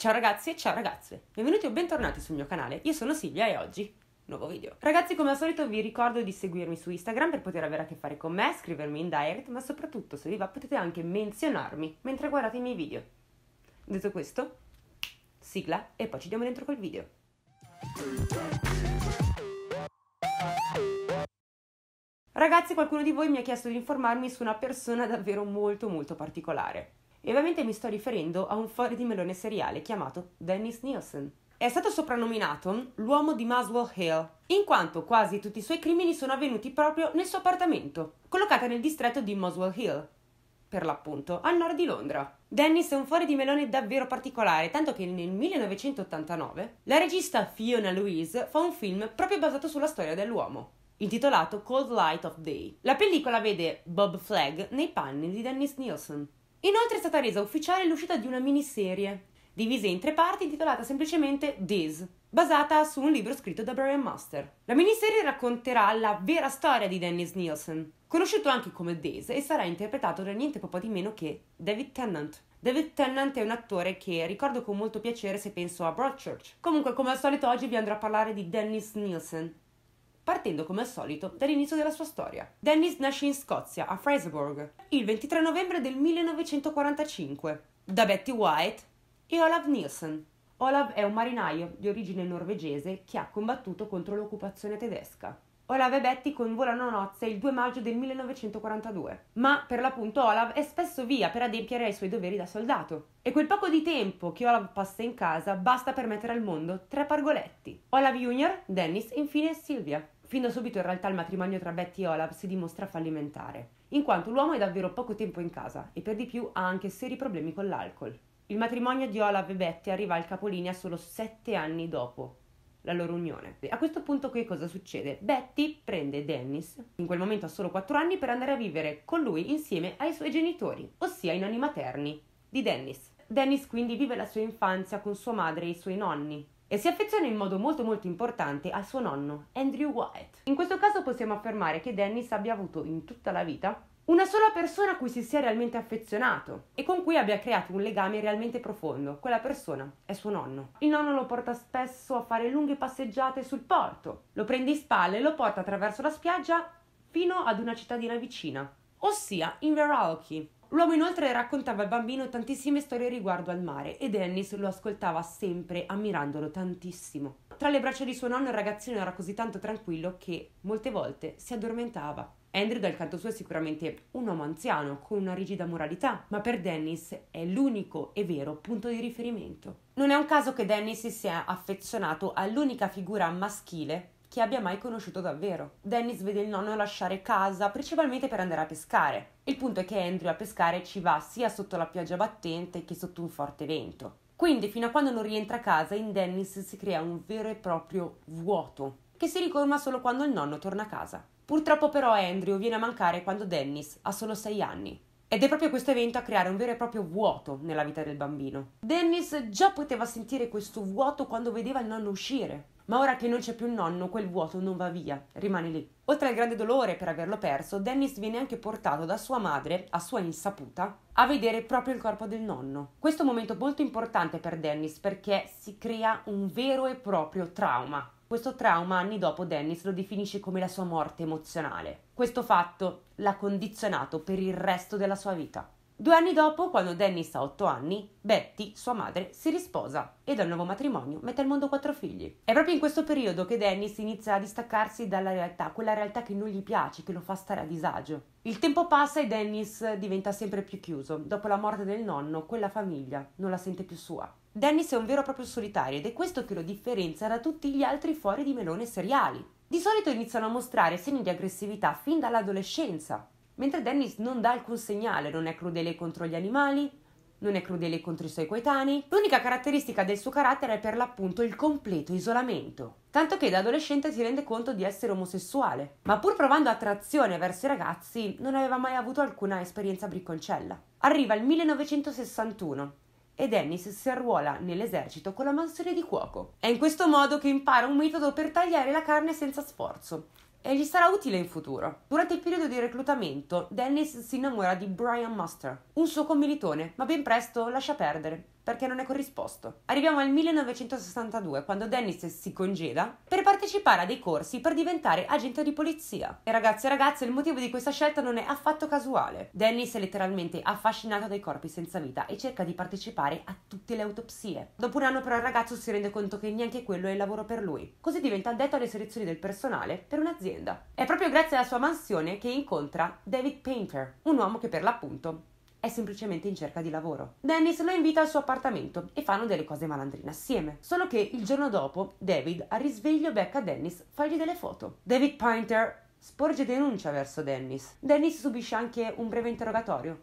Ciao ragazzi e ciao ragazze, benvenuti o bentornati sul mio canale, io sono Silvia e oggi nuovo video. Ragazzi come al solito vi ricordo di seguirmi su Instagram per poter avere a che fare con me, scrivermi in direct, ma soprattutto se vi va potete anche menzionarmi mentre guardate i miei video. Detto questo, sigla e poi ci diamo dentro col video. Ragazzi qualcuno di voi mi ha chiesto di informarmi su una persona davvero molto molto particolare. E ovviamente mi sto riferendo a un fuori di melone seriale chiamato Dennis Nielsen. È stato soprannominato l'uomo di Maswell Hill, in quanto quasi tutti i suoi crimini sono avvenuti proprio nel suo appartamento, collocato nel distretto di Maswell Hill, per l'appunto, a nord di Londra. Dennis è un fuori di melone davvero particolare, tanto che nel 1989 la regista Fiona Louise fa un film proprio basato sulla storia dell'uomo, intitolato Cold Light of Day. La pellicola vede Bob Flagg nei panni di Dennis Nielsen, Inoltre è stata resa ufficiale l'uscita di una miniserie, divisa in tre parti, intitolata semplicemente This, basata su un libro scritto da Brian Master. La miniserie racconterà la vera storia di Dennis Nielsen, conosciuto anche come Days, e sarà interpretato da niente poco di meno che David Tennant. David Tennant è un attore che ricordo con molto piacere se penso a Broadchurch. Comunque, come al solito, oggi vi andrò a parlare di Dennis Nielsen, partendo come al solito dall'inizio della sua storia. Dennis nasce in Scozia, a Fraserburgh, il 23 novembre del 1945, da Betty White e Olav Nielsen. Olav è un marinaio di origine norvegese che ha combattuto contro l'occupazione tedesca. Olav e Betty convolano a nozze il 2 maggio del 1942, ma per l'appunto Olav è spesso via per adempiere ai suoi doveri da soldato. E quel poco di tempo che Olav passa in casa basta per mettere al mondo tre pargoletti: Olav Junior, Dennis e infine Silvia. Fin da subito in realtà il matrimonio tra Betty e Olaf si dimostra fallimentare, in quanto l'uomo è davvero poco tempo in casa e per di più ha anche seri problemi con l'alcol. Il matrimonio di Olaf e Betty arriva al capolinea solo sette anni dopo la loro unione. A questo punto che cosa succede? Betty prende Dennis, in quel momento ha solo 4 anni, per andare a vivere con lui insieme ai suoi genitori, ossia i nonni materni di Dennis. Dennis quindi vive la sua infanzia con sua madre e i suoi nonni, e si affeziona in modo molto molto importante al suo nonno, Andrew Wyatt. In questo caso possiamo affermare che Dennis abbia avuto in tutta la vita una sola persona a cui si sia realmente affezionato e con cui abbia creato un legame realmente profondo. Quella persona è suo nonno. Il nonno lo porta spesso a fare lunghe passeggiate sul porto, lo prende in spalle e lo porta attraverso la spiaggia fino ad una cittadina vicina, ossia Inveralchi, L'uomo inoltre raccontava al bambino tantissime storie riguardo al mare e Dennis lo ascoltava sempre ammirandolo tantissimo. Tra le braccia di suo nonno il ragazzino era così tanto tranquillo che molte volte si addormentava. Andrew dal canto suo è sicuramente un uomo anziano con una rigida moralità, ma per Dennis è l'unico e vero punto di riferimento. Non è un caso che Dennis si sia affezionato all'unica figura maschile che abbia mai conosciuto davvero. Dennis vede il nonno lasciare casa principalmente per andare a pescare. Il punto è che Andrew a pescare ci va sia sotto la pioggia battente che sotto un forte vento. Quindi fino a quando non rientra a casa in Dennis si crea un vero e proprio vuoto che si ricolma solo quando il nonno torna a casa. Purtroppo però Andrew viene a mancare quando Dennis ha solo 6 anni. Ed è proprio questo evento a creare un vero e proprio vuoto nella vita del bambino. Dennis già poteva sentire questo vuoto quando vedeva il nonno uscire, ma ora che non c'è più il nonno quel vuoto non va via, rimane lì. Oltre al grande dolore per averlo perso, Dennis viene anche portato da sua madre, a sua insaputa, a vedere proprio il corpo del nonno. Questo è un momento molto importante per Dennis perché si crea un vero e proprio trauma. Questo trauma anni dopo Dennis lo definisce come la sua morte emozionale. Questo fatto l'ha condizionato per il resto della sua vita. Due anni dopo, quando Dennis ha otto anni, Betty, sua madre, si risposa e dal nuovo matrimonio mette al mondo quattro figli. È proprio in questo periodo che Dennis inizia a distaccarsi dalla realtà, quella realtà che non gli piace, che lo fa stare a disagio. Il tempo passa e Dennis diventa sempre più chiuso. Dopo la morte del nonno, quella famiglia non la sente più sua. Dennis è un vero e proprio solitario ed è questo che lo differenzia da tutti gli altri fuori di melone seriali. Di solito iniziano a mostrare segni di aggressività fin dall'adolescenza, Mentre Dennis non dà alcun segnale, non è crudele contro gli animali, non è crudele contro i suoi coetanei. L'unica caratteristica del suo carattere è per l'appunto il completo isolamento. Tanto che da adolescente si rende conto di essere omosessuale, ma pur provando attrazione verso i ragazzi non aveva mai avuto alcuna esperienza bricconcella. Arriva il 1961 e Dennis si arruola nell'esercito con la mansione di cuoco. È in questo modo che impara un metodo per tagliare la carne senza sforzo, e gli sarà utile in futuro. Durante il periodo di reclutamento, Dennis si innamora di Brian Master, un suo commilitone, ma ben presto lascia perdere perché non è corrisposto. Arriviamo al 1962, quando Dennis si congeda per partecipare a dei corsi per diventare agente di polizia. E ragazzi e ragazze, il motivo di questa scelta non è affatto casuale. Dennis è letteralmente affascinato dai corpi senza vita e cerca di partecipare a tutte le autopsie. Dopo un anno però il ragazzo si rende conto che neanche quello è il lavoro per lui. Così diventa addetto alle selezioni del personale per un'azienda. È proprio grazie alla sua mansione che incontra David Painter, un uomo che per l'appunto è semplicemente in cerca di lavoro. Dennis lo invita al suo appartamento e fanno delle cose malandrine assieme. Solo che il giorno dopo, David a risveglio becca Dennis fargli delle foto. David Painter sporge denuncia verso Dennis. Dennis subisce anche un breve interrogatorio,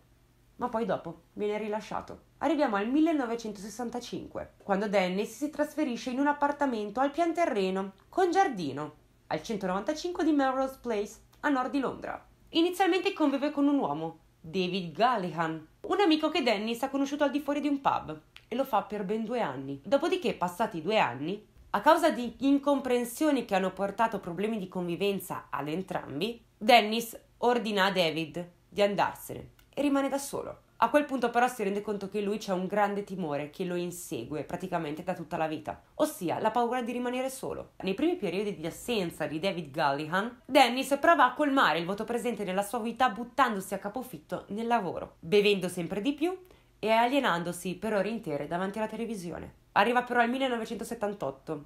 ma poi dopo viene rilasciato. Arriviamo al 1965, quando Dennis si trasferisce in un appartamento al pian terreno con giardino al 195 di Melrose Place a nord di Londra. Inizialmente convive con un uomo, David Gallihan, un amico che Dennis ha conosciuto al di fuori di un pub e lo fa per ben due anni. Dopodiché, passati due anni, a causa di incomprensioni che hanno portato problemi di convivenza ad entrambi, Dennis ordina a David di andarsene e rimane da solo. A quel punto però si rende conto che lui c'è un grande timore che lo insegue praticamente da tutta la vita, ossia la paura di rimanere solo. Nei primi periodi di assenza di David Gullihan, Dennis prova a colmare il vuoto presente nella sua vita buttandosi a capofitto nel lavoro, bevendo sempre di più e alienandosi per ore intere davanti alla televisione. Arriva però il 1978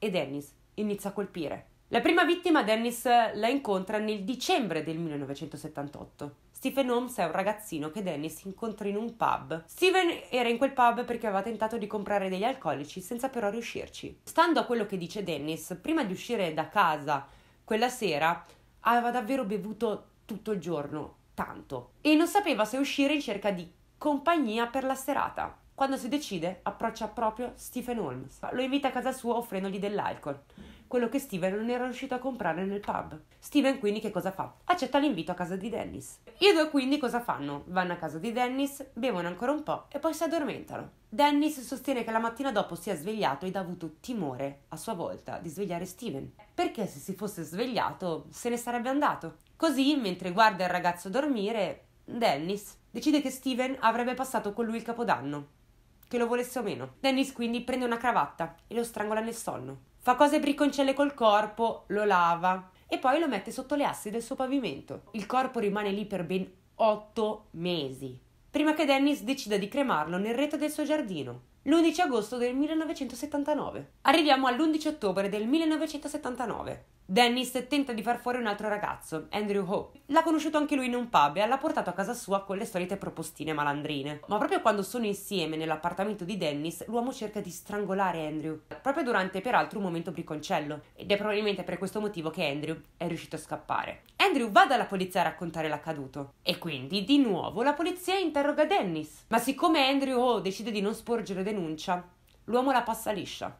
e Dennis inizia a colpire. La prima vittima Dennis la incontra nel dicembre del 1978. Stephen Holmes è un ragazzino che Dennis incontra in un pub. Stephen era in quel pub perché aveva tentato di comprare degli alcolici senza però riuscirci. Stando a quello che dice Dennis, prima di uscire da casa quella sera aveva davvero bevuto tutto il giorno, tanto, e non sapeva se uscire in cerca di compagnia per la serata. Quando si decide, approccia proprio Stephen Holmes. Lo invita a casa sua offrendogli dell'alcol quello che Steven non era riuscito a comprare nel pub. Steven quindi che cosa fa? Accetta l'invito a casa di Dennis. I due quindi cosa fanno? Vanno a casa di Dennis, bevono ancora un po' e poi si addormentano. Dennis sostiene che la mattina dopo si è svegliato ed ha avuto timore, a sua volta, di svegliare Steven, perché se si fosse svegliato se ne sarebbe andato. Così, mentre guarda il ragazzo dormire, Dennis decide che Steven avrebbe passato con lui il capodanno, che lo volesse o meno. Dennis quindi prende una cravatta e lo strangola nel sonno fa cose bricconcelle col corpo, lo lava e poi lo mette sotto le assi del suo pavimento. Il corpo rimane lì per ben otto mesi, prima che Dennis decida di cremarlo nel retto del suo giardino. L'11 agosto del 1979. Arriviamo all'11 ottobre del 1979. Dennis tenta di far fuori un altro ragazzo, Andrew Ho. L'ha conosciuto anche lui in un pub e l'ha portato a casa sua con le solite propostine malandrine. Ma proprio quando sono insieme nell'appartamento di Dennis, l'uomo cerca di strangolare Andrew, proprio durante peraltro un momento briconcello. Ed è probabilmente per questo motivo che Andrew è riuscito a scappare. Andrew va dalla polizia a raccontare l'accaduto. E quindi, di nuovo, la polizia interroga Dennis. Ma siccome Andrew Ho decide di non sporgere denuncia, l'uomo la passa liscia.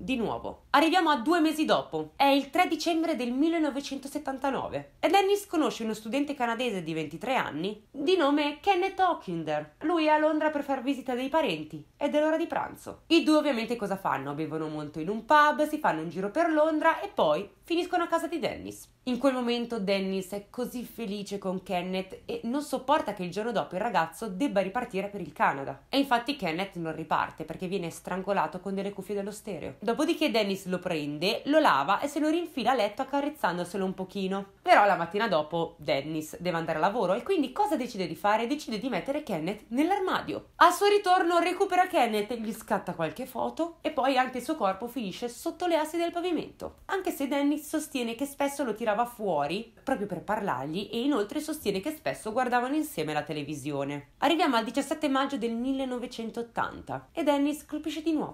Di nuovo. Arriviamo a due mesi dopo, è il 3 dicembre del 1979 e Dennis conosce uno studente canadese di 23 anni di nome Kenneth Hockinder. Lui è a Londra per far visita dei parenti ed è l'ora di pranzo. I due ovviamente cosa fanno? Bevono molto in un pub, si fanno un giro per Londra e poi finiscono a casa di Dennis. In quel momento Dennis è così felice con Kenneth e non sopporta che il giorno dopo il ragazzo debba ripartire per il Canada. E infatti Kenneth non riparte perché viene strangolato con delle cuffie dello stereo. Dopodiché Dennis lo prende, lo lava e se lo rinfila a letto accarezzandoselo un pochino. Però la mattina dopo Dennis deve andare a lavoro e quindi cosa decide di fare? Decide di mettere Kenneth nell'armadio. Al suo ritorno recupera Kenneth, gli scatta qualche foto e poi anche il suo corpo finisce sotto le assi del pavimento. Anche se Dennis sostiene che spesso lo tirava fuori proprio per parlargli e inoltre sostiene che spesso guardavano insieme la televisione. Arriviamo al 17 maggio del 1980 e Dennis colpisce di nuovo.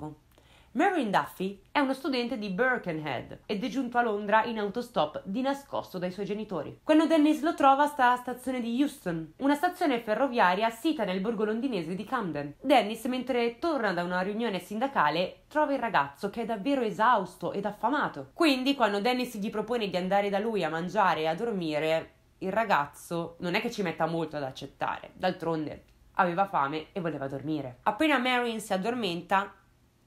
Mervyn Duffy è uno studente di Birkenhead ed è giunto a Londra in autostop di nascosto dai suoi genitori. Quando Dennis lo trova sta alla stazione di Euston, una stazione ferroviaria sita nel borgo londinese di Camden. Dennis, mentre torna da una riunione sindacale, trova il ragazzo che è davvero esausto ed affamato. Quindi, quando Dennis gli propone di andare da lui a mangiare e a dormire, il ragazzo non è che ci metta molto ad accettare. D'altronde aveva fame e voleva dormire. Appena Marion si addormenta,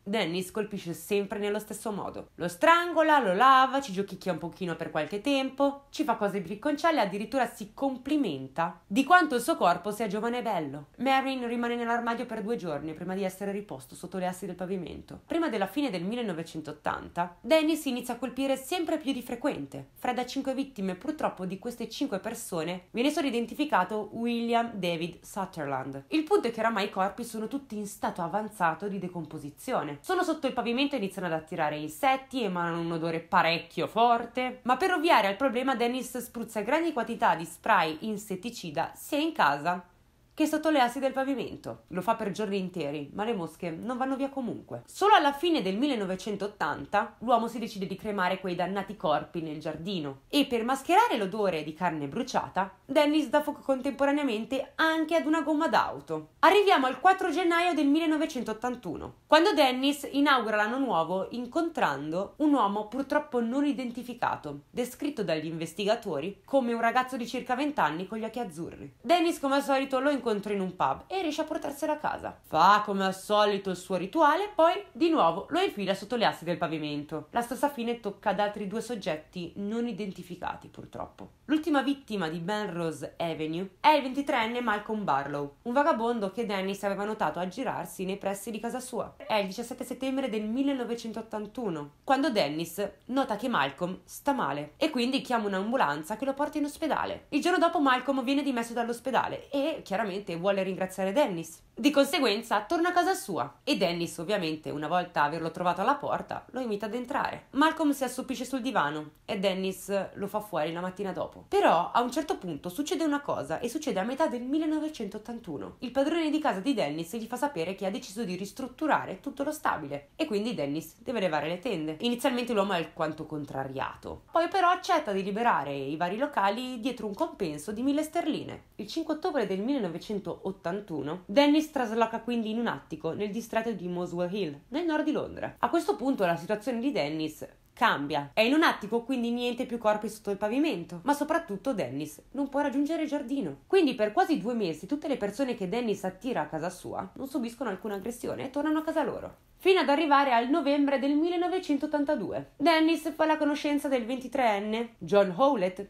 Dennis colpisce sempre nello stesso modo. Lo strangola, lo lava, ci giochicchia un pochino per qualche tempo, ci fa cose bricconcelle e addirittura si complimenta di quanto il suo corpo sia giovane e bello. Marin rimane nell'armadio per due giorni prima di essere riposto sotto le assi del pavimento. Prima della fine del 1980, Dennis inizia a colpire sempre più di frequente. Fra da cinque vittime, purtroppo di queste cinque persone, viene solo identificato William David Sutherland. Il punto è che oramai i corpi sono tutti in stato avanzato di decomposizione Solo sotto il pavimento iniziano ad attirare insetti, emanano un odore parecchio forte. Ma per ovviare al problema, Dennis spruzza grandi quantità di spray insetticida sia in casa che sotto le assi del pavimento. Lo fa per giorni interi, ma le mosche non vanno via comunque. Solo alla fine del 1980 l'uomo si decide di cremare quei dannati corpi nel giardino e per mascherare l'odore di carne bruciata, Dennis dà fuoco contemporaneamente anche ad una gomma d'auto. Arriviamo al 4 gennaio del 1981, quando Dennis inaugura l'anno nuovo incontrando un uomo purtroppo non identificato, descritto dagli investigatori come un ragazzo di circa 20 anni con gli occhi azzurri. Dennis come al solito lo incontra incontro in un pub e riesce a portarsela a casa. Fa come al solito il suo rituale, poi di nuovo lo infila sotto le assi del pavimento. La stessa fine tocca ad altri due soggetti non identificati purtroppo. L'ultima vittima di Melrose Avenue è il 23enne Malcolm Barlow, un vagabondo che Dennis aveva notato aggirarsi nei pressi di casa sua. È il 17 settembre del 1981, quando Dennis nota che Malcolm sta male e quindi chiama un'ambulanza che lo porta in ospedale. Il giorno dopo Malcolm viene dimesso dall'ospedale e chiaramente veramente vuole ringraziare Dennis di conseguenza torna a casa sua e Dennis ovviamente una volta averlo trovato alla porta lo invita ad entrare. Malcolm si assopisce sul divano e Dennis lo fa fuori la mattina dopo. Però a un certo punto succede una cosa e succede a metà del 1981. Il padrone di casa di Dennis gli fa sapere che ha deciso di ristrutturare tutto lo stabile e quindi Dennis deve levare le tende. Inizialmente l'uomo è alquanto contrariato, poi però accetta di liberare i vari locali dietro un compenso di 1000 sterline. Il 5 ottobre del 1981 Dennis trasloca quindi in un attico nel distretto di Moswell Hill, nel nord di Londra. A questo punto la situazione di Dennis cambia. È in un attico, quindi niente più corpi sotto il pavimento, ma soprattutto Dennis non può raggiungere il giardino. Quindi per quasi due mesi tutte le persone che Dennis attira a casa sua non subiscono alcuna aggressione e tornano a casa loro. Fino ad arrivare al novembre del 1982. Dennis fa la conoscenza del 23enne John Howlett,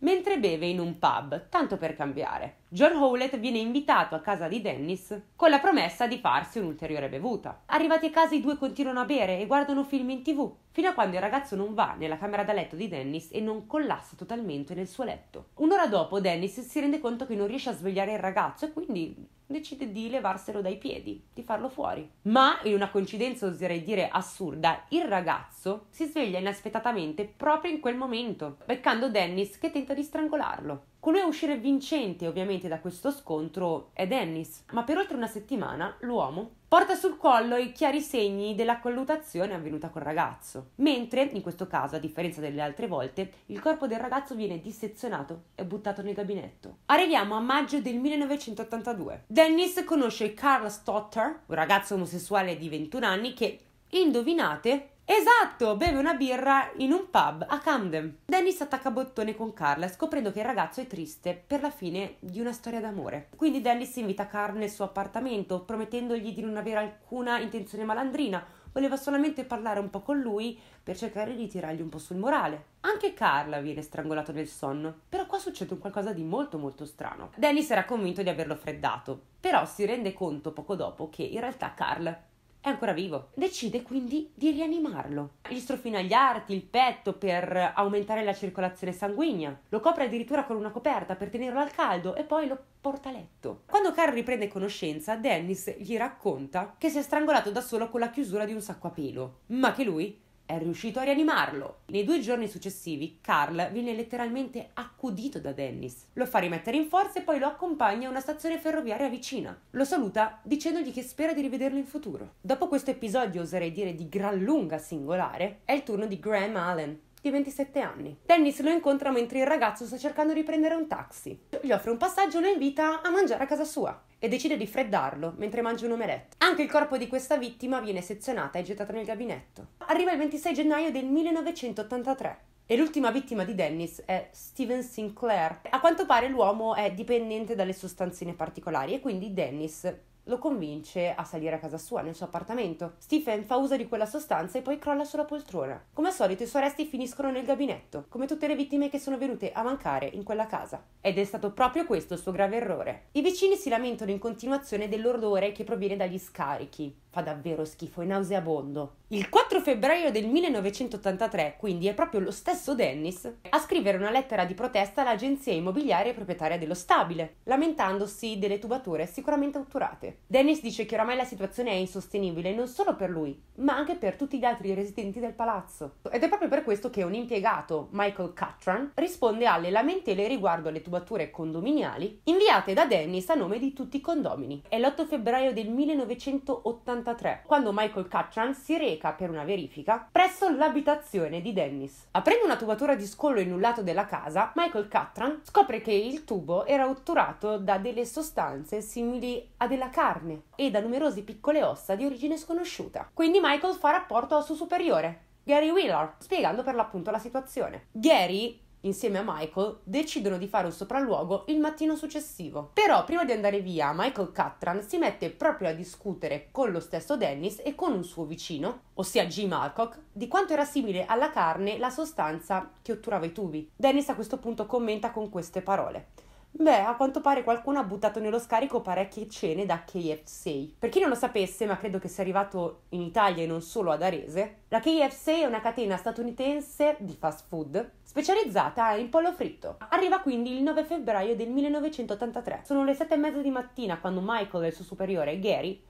mentre beve in un pub, tanto per cambiare. John Howlett viene invitato a casa di Dennis con la promessa di farsi un'ulteriore bevuta. Arrivati a casa i due continuano a bere e guardano film in tv, fino a quando il ragazzo non va nella camera da letto di Dennis e non collassa totalmente nel suo letto. Un'ora dopo Dennis si rende conto che non riesce a svegliare il ragazzo e quindi decide di levarselo dai piedi, di farlo fuori. Ma, in una coincidenza oserei dire assurda, il ragazzo si sveglia inaspettatamente proprio in quel momento, beccando Dennis che tenta di strangolarlo. Colui a uscire vincente ovviamente da questo scontro è Dennis, ma per oltre una settimana l'uomo porta sul collo i chiari segni della colluttazione avvenuta col ragazzo, mentre in questo caso, a differenza delle altre volte, il corpo del ragazzo viene dissezionato e buttato nel gabinetto. Arriviamo a maggio del 1982. Dennis conosce Carl Stotter, un ragazzo omosessuale di 21 anni che, indovinate, Esatto, beve una birra in un pub a Camden. Dennis attacca bottone con Carla, scoprendo che il ragazzo è triste per la fine di una storia d'amore. Quindi Dennis invita Carla nel suo appartamento, promettendogli di non avere alcuna intenzione malandrina. Voleva solamente parlare un po' con lui per cercare di tirargli un po' sul morale. Anche Carla viene strangolato nel sonno, però qua succede un qualcosa di molto molto strano. Dennis era convinto di averlo freddato, però si rende conto poco dopo che in realtà Carl è ancora vivo. Decide quindi di rianimarlo. Gli strofina gli arti, il petto per aumentare la circolazione sanguigna. Lo copre addirittura con una coperta per tenerlo al caldo e poi lo porta a letto. Quando Carl riprende conoscenza, Dennis gli racconta che si è strangolato da solo con la chiusura di un sacco a pelo, ma che lui è riuscito a rianimarlo. Nei due giorni successivi, Carl viene letteralmente accudito da Dennis. Lo fa rimettere in forza e poi lo accompagna a una stazione ferroviaria vicina. Lo saluta dicendogli che spera di rivederlo in futuro. Dopo questo episodio, oserei dire di gran lunga singolare, è il turno di Graham Allen, di 27 anni. Dennis lo incontra mentre il ragazzo sta cercando di prendere un taxi. Gli offre un passaggio e lo invita a mangiare a casa sua e decide di freddarlo mentre mangia un omelette. Anche il corpo di questa vittima viene sezionata e gettato nel gabinetto. Arriva il 26 gennaio del 1983. E l'ultima vittima di Dennis è Steven Sinclair. A quanto pare l'uomo è dipendente dalle sostanzine particolari e quindi Dennis lo convince a salire a casa sua, nel suo appartamento. Stephen fa uso di quella sostanza e poi crolla sulla poltrona. Come al solito i suoi resti finiscono nel gabinetto, come tutte le vittime che sono venute a mancare in quella casa. Ed è stato proprio questo il suo grave errore. I vicini si lamentano in continuazione dell'odore che proviene dagli scarichi. Fa davvero schifo, e nauseabondo. Il 4 febbraio del 1983, quindi, è proprio lo stesso Dennis a scrivere una lettera di protesta all'agenzia immobiliare proprietaria dello stabile, lamentandosi delle tubature sicuramente otturate. Dennis dice che oramai la situazione è insostenibile non solo per lui, ma anche per tutti gli altri residenti del palazzo. Ed è proprio per questo che un impiegato, Michael Cutran, risponde alle lamentele riguardo alle tubature condominiali inviate da Dennis a nome di tutti i condomini. È l'8 febbraio del 1983, quando Michael Cutran si reca America per una verifica presso l'abitazione di Dennis. Aprendo una tubatura di scollo in un lato della casa, Michael Catran scopre che il tubo era otturato da delle sostanze simili a della carne e da numerose piccole ossa di origine sconosciuta. Quindi Michael fa rapporto al suo superiore, Gary Wheeler, spiegando per l'appunto la situazione. Gary insieme a Michael, decidono di fare un sopralluogo il mattino successivo. Però prima di andare via, Michael Catran si mette proprio a discutere con lo stesso Dennis e con un suo vicino, ossia Jim Alcock, di quanto era simile alla carne la sostanza che otturava i tubi. Dennis a questo punto commenta con queste parole. Beh, a quanto pare qualcuno ha buttato nello scarico parecchie cene da KFC. Per chi non lo sapesse, ma credo che sia arrivato in Italia e non solo ad Arese, la KFC è una catena statunitense di fast food specializzata in pollo fritto. Arriva quindi il 9 febbraio del 1983. Sono le 7 e mezza di mattina quando Michael e il suo superiore Gary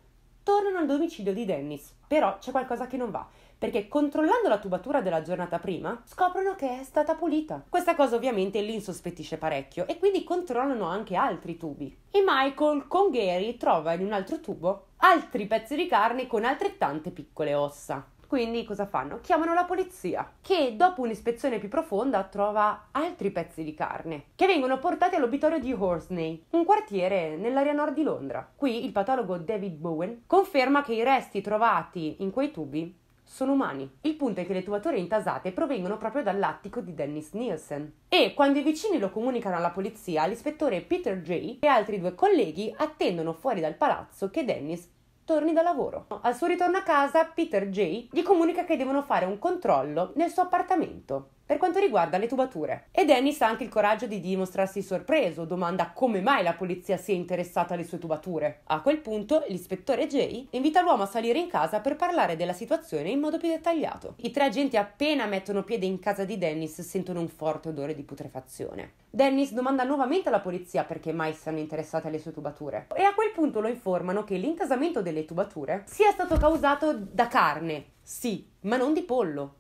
tornano al domicilio di Dennis. Però c'è qualcosa che non va perché controllando la tubatura della giornata prima scoprono che è stata pulita. Questa cosa ovviamente li insospettisce parecchio e quindi controllano anche altri tubi. E Michael con Gary trova in un altro tubo altri pezzi di carne con altrettante piccole ossa. Quindi cosa fanno? Chiamano la polizia, che dopo un'ispezione più profonda trova altri pezzi di carne, che vengono portati all'obitorio di Horsney, un quartiere nell'area nord di Londra. Qui il patologo David Bowen conferma che i resti trovati in quei tubi sono umani. Il punto è che le tubature intasate provengono proprio dall'attico di Dennis Nielsen. E quando i vicini lo comunicano alla polizia, l'ispettore Peter Jay e altri due colleghi attendono fuori dal palazzo che Dennis torni da lavoro. Al suo ritorno a casa, Peter Jay gli comunica che devono fare un controllo nel suo appartamento per quanto riguarda le tubature. E Dennis ha anche il coraggio di dimostrarsi sorpreso, domanda come mai la polizia sia interessata alle sue tubature. A quel punto l'ispettore Jay invita l'uomo a salire in casa per parlare della situazione in modo più dettagliato. I tre agenti appena mettono piede in casa di Dennis sentono un forte odore di putrefazione. Dennis domanda nuovamente alla polizia perché mai siano interessate alle sue tubature e a quel punto lo informano che l'incasamento delle tubature sia stato causato da carne, sì, ma non di pollo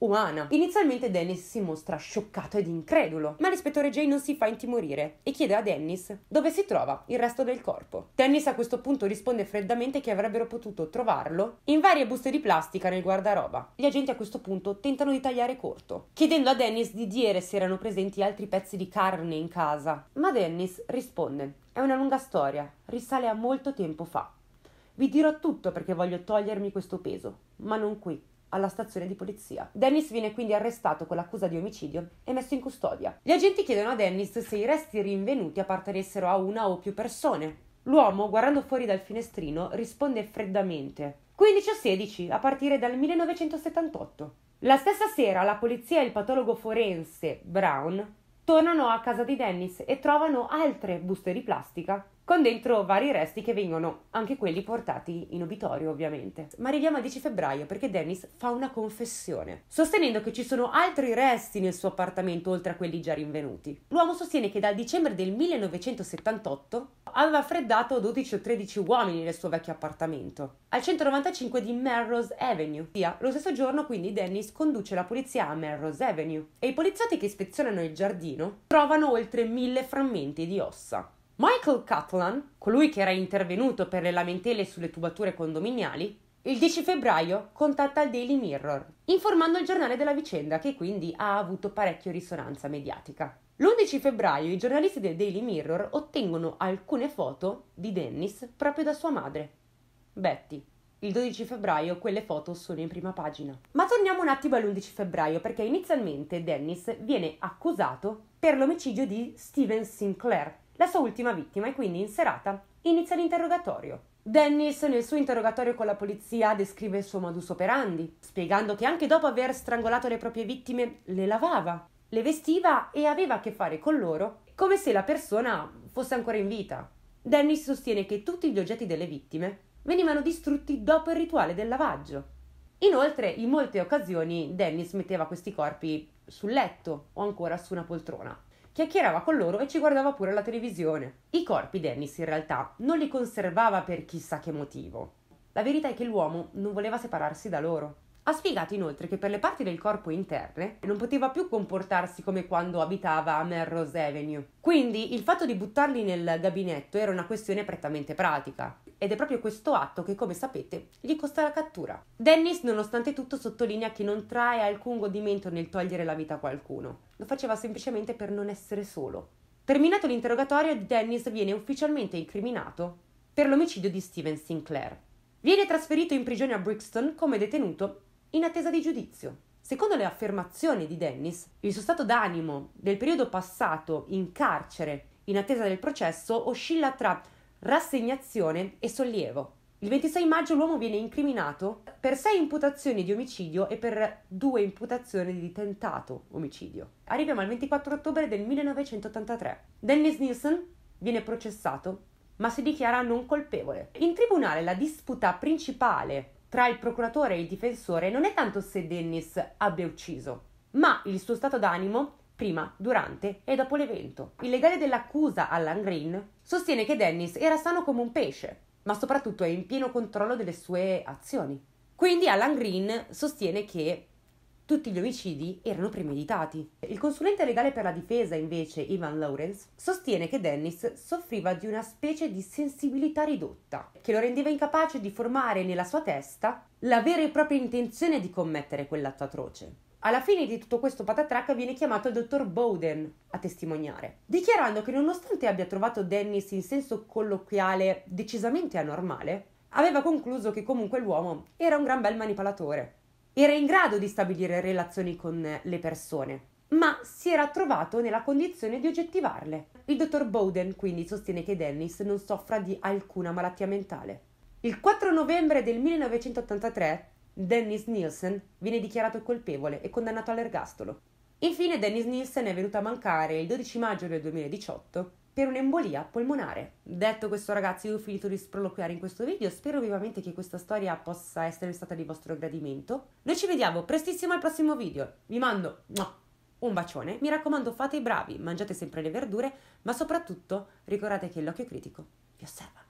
umana. Inizialmente Dennis si mostra scioccato ed incredulo, ma l'ispettore Jay non si fa intimorire e chiede a Dennis dove si trova il resto del corpo. Dennis a questo punto risponde freddamente che avrebbero potuto trovarlo in varie buste di plastica nel guardaroba. Gli agenti a questo punto tentano di tagliare corto, chiedendo a Dennis di dire se erano presenti altri pezzi di carne in casa, ma Dennis risponde è una lunga storia, risale a molto tempo fa. Vi dirò tutto perché voglio togliermi questo peso, ma non qui alla stazione di polizia. Dennis viene quindi arrestato con l'accusa di omicidio e messo in custodia. Gli agenti chiedono a Dennis se i resti rinvenuti appartenessero a una o più persone. L'uomo, guardando fuori dal finestrino, risponde freddamente 15 o 16 a partire dal 1978. La stessa sera la polizia e il patologo forense Brown tornano a casa di Dennis e trovano altre buste di plastica con dentro vari resti che vengono anche quelli portati in obitorio ovviamente. Ma arriviamo al 10 febbraio perché Dennis fa una confessione, sostenendo che ci sono altri resti nel suo appartamento oltre a quelli già rinvenuti. L'uomo sostiene che dal dicembre del 1978 aveva freddato 12 o 13 uomini nel suo vecchio appartamento, al 195 di Melrose Avenue. Lo stesso giorno quindi Dennis conduce la polizia a Melrose Avenue e i poliziotti che ispezionano il giardino trovano oltre mille frammenti di ossa. Michael Catlan, colui che era intervenuto per le lamentele sulle tubature condominiali, il 10 febbraio contatta il Daily Mirror, informando il giornale della vicenda che quindi ha avuto parecchio risonanza mediatica. L'11 febbraio i giornalisti del Daily Mirror ottengono alcune foto di Dennis proprio da sua madre, Betty. Il 12 febbraio quelle foto sono in prima pagina. Ma torniamo un attimo all'11 febbraio perché inizialmente Dennis viene accusato per l'omicidio di Steven Sinclair, la sua ultima vittima e quindi in serata inizia l'interrogatorio. Dennis nel suo interrogatorio con la polizia descrive il suo modus operandi, spiegando che anche dopo aver strangolato le proprie vittime le lavava, le vestiva e aveva a che fare con loro come se la persona fosse ancora in vita. Dennis sostiene che tutti gli oggetti delle vittime venivano distrutti dopo il rituale del lavaggio. Inoltre, in molte occasioni Dennis metteva questi corpi sul letto o ancora su una poltrona, chiacchierava con loro e ci guardava pure la televisione. I corpi Dennis in realtà non li conservava per chissà che motivo. La verità è che l'uomo non voleva separarsi da loro. Ha spiegato inoltre che per le parti del corpo interne non poteva più comportarsi come quando abitava a Merrose Avenue. Quindi il fatto di buttarli nel gabinetto era una questione prettamente pratica ed è proprio questo atto che, come sapete, gli costa la cattura. Dennis, nonostante tutto, sottolinea che non trae alcun godimento nel togliere la vita a qualcuno, lo faceva semplicemente per non essere solo. Terminato l'interrogatorio, Dennis viene ufficialmente incriminato per l'omicidio di Steven Sinclair. Viene trasferito in prigione a Brixton come detenuto in attesa di giudizio. Secondo le affermazioni di Dennis, il suo stato d'animo del periodo passato in carcere in attesa del processo oscilla tra rassegnazione e sollievo. Il 26 maggio l'uomo viene incriminato per sei imputazioni di omicidio e per due imputazioni di tentato omicidio. Arriviamo al 24 ottobre del 1983. Dennis Nielsen viene processato, ma si dichiara non colpevole. In tribunale la disputa principale tra il procuratore e il difensore non è tanto se Dennis abbia ucciso, ma il suo stato d'animo prima, durante e dopo l'evento. Il legale dell'accusa, Alan Green, sostiene che Dennis era sano come un pesce, ma soprattutto è in pieno controllo delle sue azioni. Quindi Alan Green sostiene che tutti gli omicidi erano premeditati. Il consulente legale per la difesa, invece, Ivan Lawrence, sostiene che Dennis soffriva di una specie di sensibilità ridotta, che lo rendeva incapace di formare nella sua testa la vera e propria intenzione di commettere quell'atto atroce. Alla fine di tutto questo patatrac viene chiamato il dottor Bowden a testimoniare, dichiarando che nonostante abbia trovato Dennis in senso colloquiale decisamente anormale, aveva concluso che comunque l'uomo era un gran bel manipolatore. Era in grado di stabilire relazioni con le persone, ma si era trovato nella condizione di oggettivarle. Il dottor Bowden quindi sostiene che Dennis non soffra di alcuna malattia mentale. Il 4 novembre del 1983 Dennis Nielsen viene dichiarato colpevole e condannato all'ergastolo. Infine Dennis Nielsen è venuto a mancare il 12 maggio del 2018 per un'embolia polmonare. Detto questo ragazzi io ho finito di sproloquiare in questo video, spero vivamente che questa storia possa essere stata di vostro gradimento. Noi ci vediamo prestissimo al prossimo video, vi mando un bacione, mi raccomando fate i bravi, mangiate sempre le verdure, ma soprattutto ricordate che l'occhio critico vi osserva.